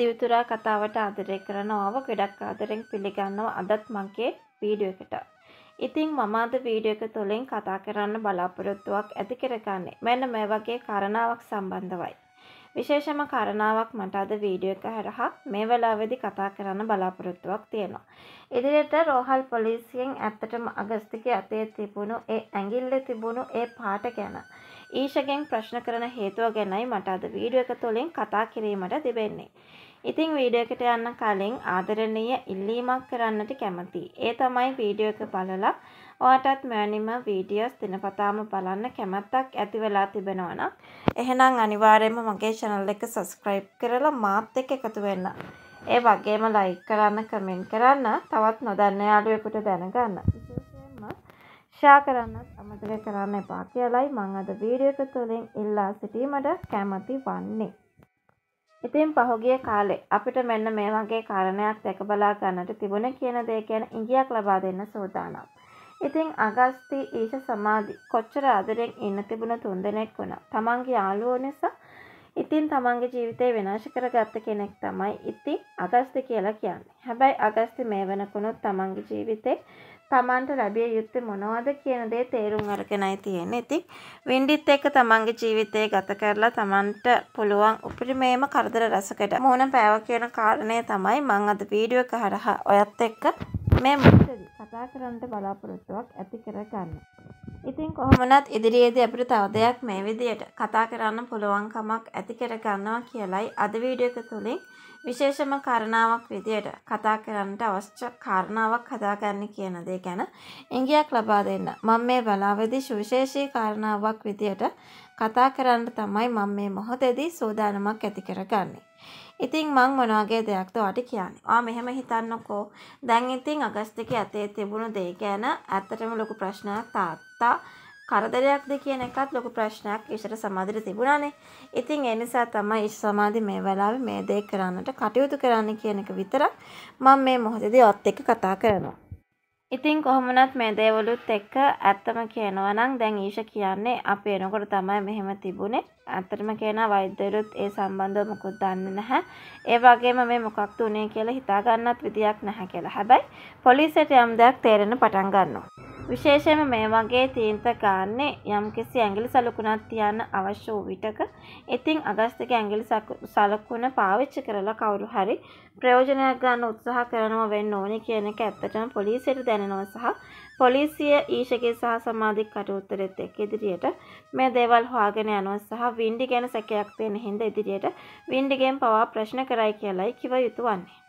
දිවිතුරා කතාවට ආදරය කරනවාව ගොඩක් ආදරෙන් පිළිගන්නවා අදත් මගේ වීඩියෝ එකට. ඉතින් මම අද වීඩියෝ එක තුළින් කතා කරන්න බලාපොරොත්තුවක් ඇති කරගන්නේ මෙන්න මේ වගේ කාරණාවක් සම්බන්ධවයි. විශේෂම කාරණාවක් මට අද වීඩියෝ එක හරහා මේ වෙලාවේදී කතා කරන්න බලාපොරොත්තුවක් තියෙනවා. ඉදිරියට රෝහල් පොලිසියෙන් ඇත්තටම අගස්තිකේ අතේ තිබුණු ඒ ඇඟිල්ලේ තිබුණු ඒ පාට ගැන ඊෂගෙන් ප්‍රශ්න කරන හේතුව ගැනයි මට අද වීඩියෝ එක තුළින් කතා කිරීමට තිබෙන්නේ. ඉතින් වීඩියෝ එකට යන්න කලින් ආදරණීය ඉල්ලීමක් කරන්නට කැමතියි. ඒ තමයි වීඩියෝ එක බලලා ඔයාටත් මෑනිම වීඩියෝස් දිනපතාම බලන්න කැමැත්තක් ඇති වෙලා තිබෙනවා නම් එහෙනම් අනිවාර්යයෙන්ම මගේ channel එක subscribe කරලා මාත් එක්ක එකතු වෙන්න. ඒ වගේම like කරන්න, comment කරන්න, තවත් නොදන්න යාළුවෙකුට දැනගන්න. ෂා කරන්නත් අමතක කරන්න එපා කියලයි මං අද වීඩියක තුළින් ඉල්ලා සිටීමට කැමති වන්නේ. ඉතින් පහුගිය කාලේ අපිට මෙන්න මේ වගේ කාරණයක් දැකබලා ගන්නට තිබුණ කියන දේ ගැන ඉඟියක් ලබා දෙන්න සූදානම්. ඉතින් අගස්ති ඊශ සමාධි කොච්චර ආදරෙන් ඉන්න තිබුණ තුන්දෙනෙක් වුණා. තමන්ගේ යාළුවෝ නිසා ඉතින් තමන්ගේ ජීවිතය විනාශ කරගත්ත කෙනෙක් තමයි ඉතින් අගස්ති කියලා කියන්නේ. හැබැයි අගස්ති මේ වෙනකොනොත් තමන්ගේ ජීවිතේ තමන්ට ලැබිය යුත්තේ මොනවද කියන දේ තේරුම් අරගෙනයි තියෙන්නේ. ඉතින් වින්ඩිත් එක්ක තමන්ගේ ජීවිතය ගත කරලා තමන්ට පුළුවන් උපරිමේම කරදර රසකට මුණ පෑව කියන කාරණය තමයි මම අද වීඩියෝ එක හරහා ඔයත් එක්ක මේ මුත්තේ කතා කරන්න බලාපොරොත්තුවක් ඇති කරගන්න. ඉතින් කොහොමනත් ඉදිරියේදී අපිට තව දෙයක් මේ විදියට කතා කරන්න පුළුවන්කමක් ඇති කරගන්නවා කියලයි අද වීඩියෝ එක තුලින් විශේෂම කරණාවක් විදියට කතා කරන්නට අවශ්‍ය කාරණාවක් හදාගන්න කියන දේ ගැන ඉඟියක් ලබා දෙන්න. මම මේ වෙලාවේදී සුවිශේෂී කාරණාවක් විදියට කතා කරන්න තමයි මම මේ මොහොතේදී සෝදානමක් ඇති කරගන්නේ. ඉතින් මං මොන වගේ දෙයක්ද ඔයාට කියන්නේ. ආ මෙහෙම හිතන්නකෝ. දැන් ඉතින් අගස්තිකේ අතේ තිබුණු දේ ගැන ඇත්තටම ලොකු ප්‍රශ්නයක් තාත්තා කරදරයක්ද කියන එකත් ලොකු ප්‍රශ්නයක් ඊශ්වර සමාධියට තිබුණානේ. ඉතින් ඒ නිසා තමයි ඊශ සමාධි මේ වෙලාවේ මේ දේ කරන්නට කටයුතු කරන්න කියන එක විතරක් මම මේ මොහොතේදී ඔත් එක්ක කතා කරනවා. ඉතින් කොහොමනත් මේ දේවලුත් එක්ක ඇත්තම කියනවා නම් දැන් ඊෂ කියන්නේ අපි එනකොට තමයි මෙහෙම තිබුණේ. ඇත්තටම කියනවා වෛද්‍යවරුත් ඒ සම්බන්ධව මොකුත් දන්නේ නැහැ. ඒ වගේම මේ මොකක්ද උනේ කියලා හිතාගන්නත් විදියක් නැහැ කියලා. හැබැයි පොලිසියට යම් දෙයක් තේරෙන්න පටන් ගන්නවා. විශේෂයෙන්ම මේ වගේ තීන්ත ගන්නේ යම්කිසි ඇඟිලි සලකුණක් තියන්න අවශ්‍ය වූ විටක ඉතින් අගස්තික ඇඟිලි සලකුණ පාවිච්චි කරලා කවුරු හරි ප්‍රයෝජනයක් ගන්න උත්සාහ කරනවා වෙන්න ඕනි කියන එක ඇත්තටම පොලිසියට දැනෙනවා සහ පොලිසිය ඊශකේ සහ සමාධික කටයුත්තෙත් එක්ක ඉදිරියට මේ දේවල් හොයාගෙන යනවා සහ වින්ඩි ගැන සැකයක් තියෙන හින්දා ඉදිරියට වින්ඩිගෙන් පවා ප්‍රශ්න කරයි කියලයි කිව යුතු වන්නේ